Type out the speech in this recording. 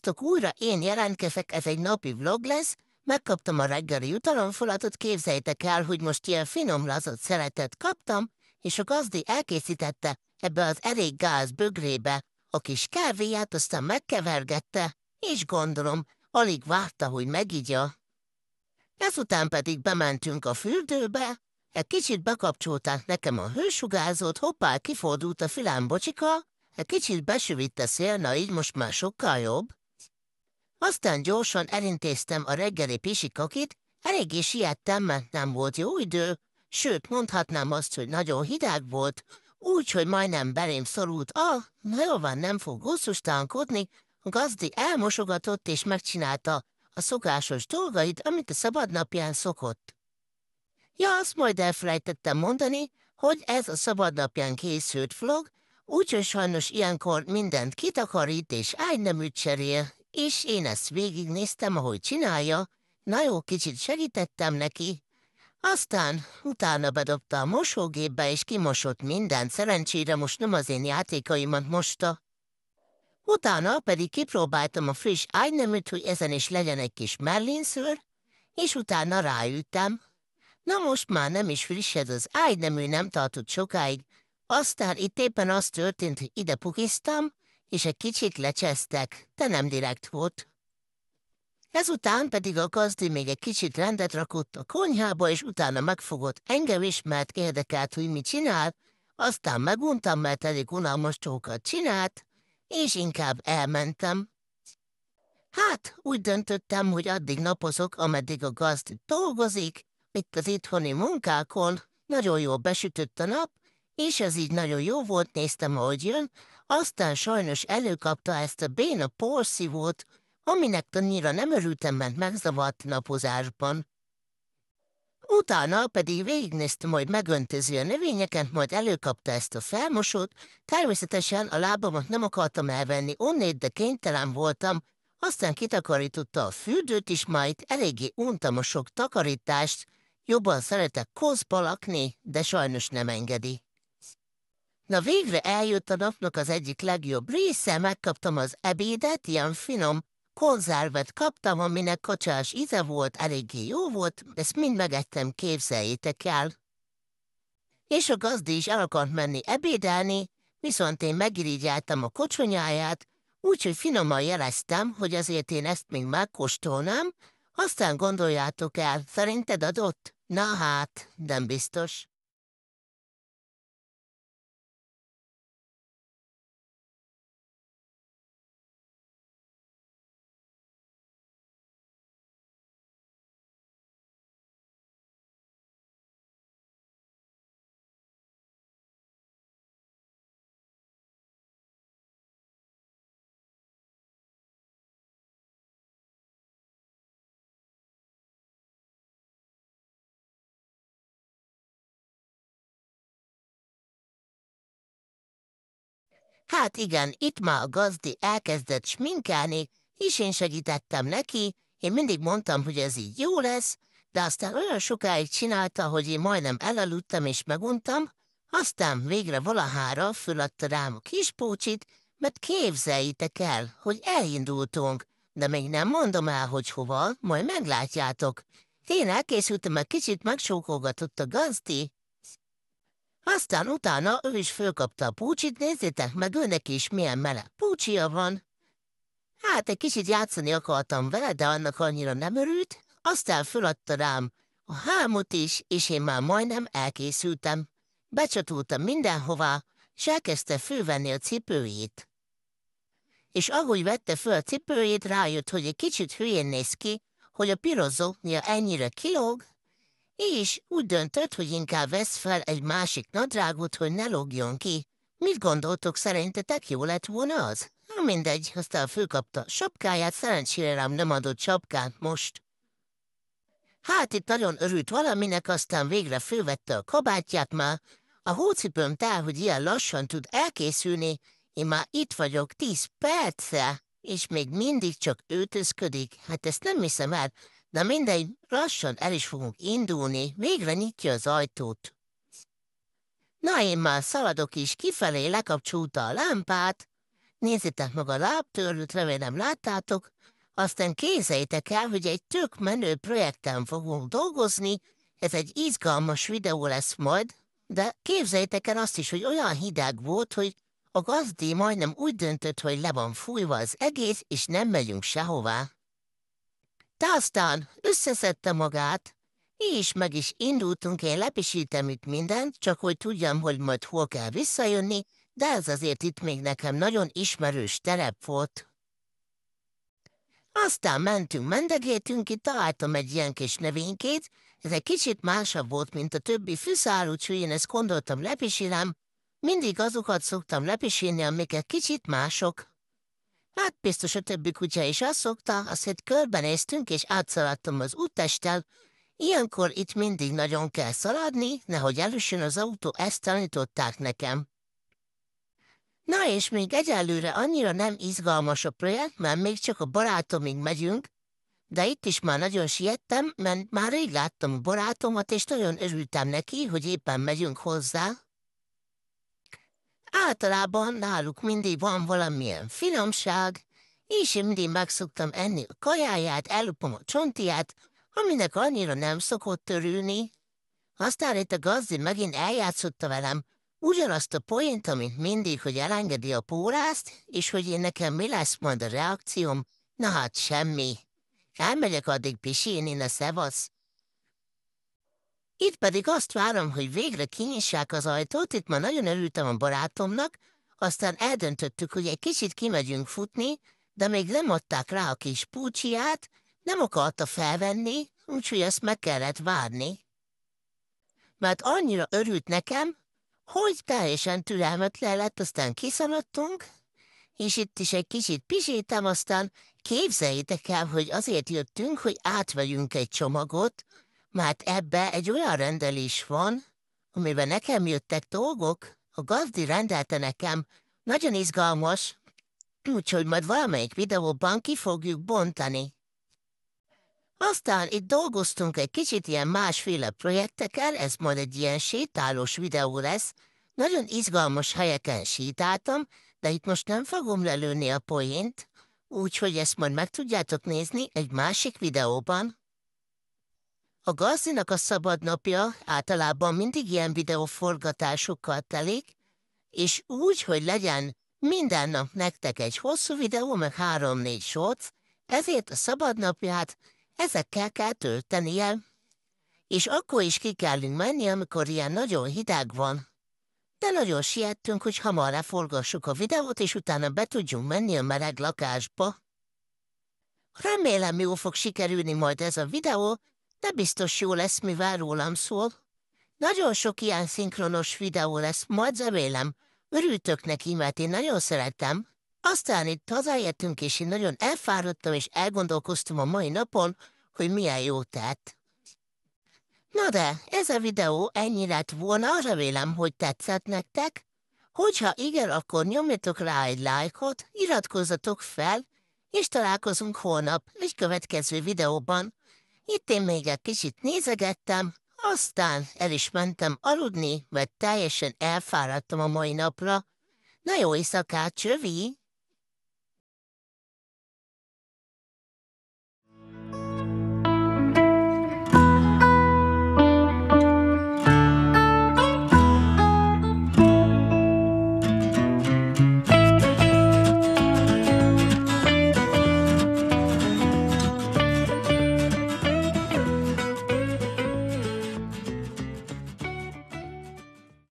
Sziasztok, újra én jelentkezek, ez egy napi vlog lesz. Megkaptam a reggeli jutalomfolatot, képzeljétek el, hogy most ilyen finom lazott szeretet kaptam, és a gazdi elkészítette ebbe az elég gáz bögrébe a kis kávéját, aztán megkevergette, és gondolom, alig várta, hogy megígya. Ezután pedig bementünk a fürdőbe, egy kicsit bekapcsolták nekem a hősugázót, hoppá, kifordult a filám bocsika, egy kicsit besüvitt a szél, na így most már sokkal jobb. Aztán gyorsan elintéztem a reggeli elég eléggé siettem, mert nem volt jó idő, sőt, mondhatnám azt, hogy nagyon hideg volt, úgy, hogy majdnem belém szorult a, na jó van, nem fog gusztustánkodni, gazdi elmosogatott és megcsinálta a szokásos dolgait, amit a szabadnapján szokott. Ja, azt majd elfelejtettem mondani, hogy ez a szabadnapján készült vlog, úgyhogy sajnos ilyenkor mindent kitakarít és ágyneműt cserél, és én ezt végignéztem, ahogy csinálja, na jó, kicsit segítettem neki. Aztán utána bedobta a mosógépbe, és kimosott minden szerencsére most nem az én játékaimat mosta. Utána pedig kipróbáltam a friss ágyneműt, hogy ezen is legyen egy kis merlinszőr, és utána ráültem. Na most már nem is frissed az ágynemű, nem tartott sokáig. Aztán itt éppen az történt, hogy ide pukiztam, és egy kicsit lecsesztek, de nem direkt volt. Ezután pedig a gazdi még egy kicsit rendet rakott a konyhába, és utána megfogott engem is, mert érdekelt, hogy mit csinál, aztán meguntam, mert elég unalmas csókat csinált, és inkább elmentem. Hát, úgy döntöttem, hogy addig napozok, ameddig a gazd dolgozik, itt az itthoni munkákon, nagyon jól besütött a nap, és az így nagyon jó volt, néztem, ahogy jön, aztán sajnos előkapta ezt a béna porszívót, aminek tanira nem örültem, mert megzavart napozásban. Utána pedig végignéztem, hogy megöntöző a növényeket, majd előkapta ezt a felmosót. Természetesen a lábamat nem akartam elvenni onnét, de kénytelen voltam. Aztán kitakarította a fürdőt is, majd eléggé untam a sok takarítást. Jobban szeretek kozba lakni, de sajnos nem engedi. Na végre eljött a napnak az egyik legjobb része, megkaptam az ebédet, ilyen finom konzervet kaptam, aminek kocsás íze volt, eléggé jó volt, ezt mind megettem, képzeljétek el. És a gazdi is el akart menni ebédelni, viszont én megirigyeltem a kocsonyáját, úgyhogy finoman jeleztem, hogy azért én ezt még megkóstolnám, aztán gondoljátok el, szerinted adott? Na hát, nem biztos. Hát igen, itt már a gazdi elkezdett sminkelni, és én segítettem neki, én mindig mondtam, hogy ez így jó lesz, de aztán olyan sokáig csinálta, hogy én majdnem elaludtam és meguntam, aztán végre valahára föladta rám a kispócsit, mert képzeljétek el, hogy elindultunk, de még nem mondom el, hogy hova, majd meglátjátok. Én elkészültem, mert kicsit megsókolgatott a gazdi, aztán utána ő is fölkapta a púcsit, nézzétek meg őnek is milyen mele púcsia van. Hát egy kicsit játszani akartam vele, de annak annyira nem örült, aztán föladta rám a hámot is, és én már majdnem elkészültem. Becsatultam mindenhová, és elkezdte fővenni a cipőjét. És ahogy vette föl a cipőjét, rájött, hogy egy kicsit hülyén néz ki, hogy a piros zoknia ennyire kilóg, és úgy döntött, hogy inkább vesz fel egy másik nadrágot, hogy ne logjon ki. Mit gondoltok, szerintetek jó lett volna az? Na mindegy, aztán főkapta sapkáját, szerencsére rám nem adott sapkát most. Hát itt nagyon örült valaminek, aztán végre fővette a kabátját már. A hócipőm te, hogy ilyen lassan tud elkészülni, én már itt vagyok tíz perce, és még mindig csak ötözködik. Hát ezt nem hiszem el. De mindegy, lassan el is fogunk indulni, végre nyitja az ajtót. Na, én már szaladok is, kifelé lekapcsolta a lámpát. Nézzétek meg a lábtörlőt, remélem láttátok. Aztán kézzeitek el, hogy egy tök menő projekten fogunk dolgozni. Ez egy izgalmas videó lesz majd, de képzeljétek el azt is, hogy olyan hideg volt, hogy a gazdi majdnem úgy döntött, hogy le van fújva az egész, és nem megyünk sehová. De aztán összeszedte magát, és meg is indultunk, én lepisítem itt mindent, csak hogy tudjam, hogy majd hol kell visszajönni, de ez azért itt még nekem nagyon ismerős terep volt. Aztán mentünk, mendegéltünk, itt találtam egy ilyen kis növénykét, ez egy kicsit másabb volt, mint a többi fűszál, úgyhogy én ezt gondoltam lepisírem, mindig azokat szoktam lepisírni, amiket kicsit mások. Hát biztos a többi kutya is azt szokta, azt hogy körbenéztünk és átszaladtam az úttestel. Ilyenkor itt mindig nagyon kell szaladni, nehogy elősön az autó, ezt tanították nekem. Na és még egyelőre annyira nem izgalmas a projekt, mert még csak a barátomig megyünk, de itt is már nagyon siettem, mert már rég láttam a barátomat, és nagyon örültem neki, hogy éppen megyünk hozzá, Általában náluk mindig van valamilyen finomság, és én mindig megszoktam enni a kajáját, ellopom a csontiát, aminek annyira nem szokott törülni. Aztán itt a gazdi megint eljátszotta velem, ugyanazt a poént, amit mindig, hogy elengedi a pórázt, és hogy én nekem mi lesz majd a reakcióm, na hát semmi. Elmegyek addig pisíni, ne szevasz. Itt pedig azt várom, hogy végre kinyissák az ajtót, itt már nagyon örültem a barátomnak, aztán eldöntöttük, hogy egy kicsit kimegyünk futni, de még nem adták rá a kis púcsiát, nem akarta felvenni, úgyhogy ezt meg kellett várni. Mert annyira örült nekem, hogy teljesen türelmetlen lett, aztán kiszaladtunk, és itt is egy kicsit pisítem, aztán képzeljétek el, hogy azért jöttünk, hogy átvegyünk egy csomagot, mert hát ebbe egy olyan rendelés van, amiben nekem jöttek dolgok, a gazdi rendelte nekem, nagyon izgalmas, úgyhogy majd valamelyik videóban ki fogjuk bontani. Aztán itt dolgoztunk egy kicsit ilyen másféle projektekkel, ez majd egy ilyen sétálós videó lesz. Nagyon izgalmas helyeken sétáltam, de itt most nem fogom lelőni a poént, úgyhogy ezt majd meg tudjátok nézni egy másik videóban. A gazdinak a szabadnapja általában mindig ilyen videóforgatásokkal telik, és úgy, hogy legyen minden nap nektek egy hosszú videó, meg három-négy sót, ezért a szabadnapját ezekkel kell töltenie, és akkor is ki kellünk menni, amikor ilyen nagyon hideg van. De nagyon siettünk, hogy hamar leforgassuk a videót, és utána be tudjunk menni a meleg lakásba. Remélem, jó fog sikerülni majd ez a videó, de biztos jó lesz, mivel rólam szól. Nagyon sok ilyen szinkronos videó lesz, majd remélem. Örültök neki, mert én nagyon szeretem. Aztán itt hazaértünk, és én nagyon elfáradtam, és elgondolkoztam a mai napon, hogy milyen jó tett. Na de, ez a videó ennyi lett volna, remélem, hogy tetszett nektek. Hogyha igen, akkor nyomjatok rá egy lájkot, iratkozzatok fel, és találkozunk holnap egy következő videóban. Itt én még egy kicsit nézegettem, aztán el is mentem aludni, mert teljesen elfáradtam a mai napra. Na jó éjszakát, csövi!